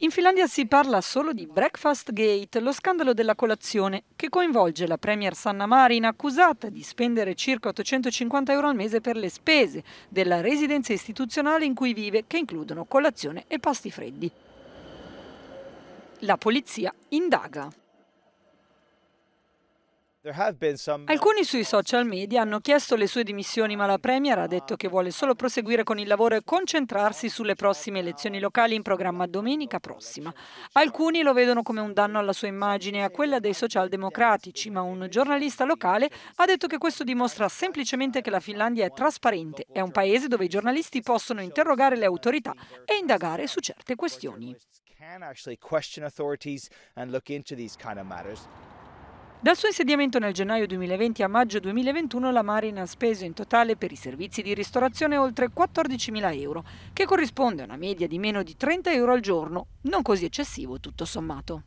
In Finlandia si parla solo di Breakfast Gate, lo scandalo della colazione, che coinvolge la Premier Sanna Marin, accusata di spendere circa 850 euro al mese per le spese della residenza istituzionale in cui vive, che includono colazione e pasti freddi. La polizia indaga. Alcuni sui social media hanno chiesto le sue dimissioni, ma la Premier ha detto che vuole solo proseguire con il lavoro e concentrarsi sulle prossime elezioni locali in programma domenica prossima. Alcuni lo vedono come un danno alla sua immagine e a quella dei socialdemocratici, ma un giornalista locale ha detto che questo dimostra semplicemente che la Finlandia è trasparente, è un paese dove i giornalisti possono interrogare le autorità e indagare su certe questioni. Dal suo insediamento nel gennaio 2020 a maggio 2021 la Marina ha speso in totale per i servizi di ristorazione oltre 14.000 euro, che corrisponde a una media di meno di 30 euro al giorno, non così eccessivo tutto sommato.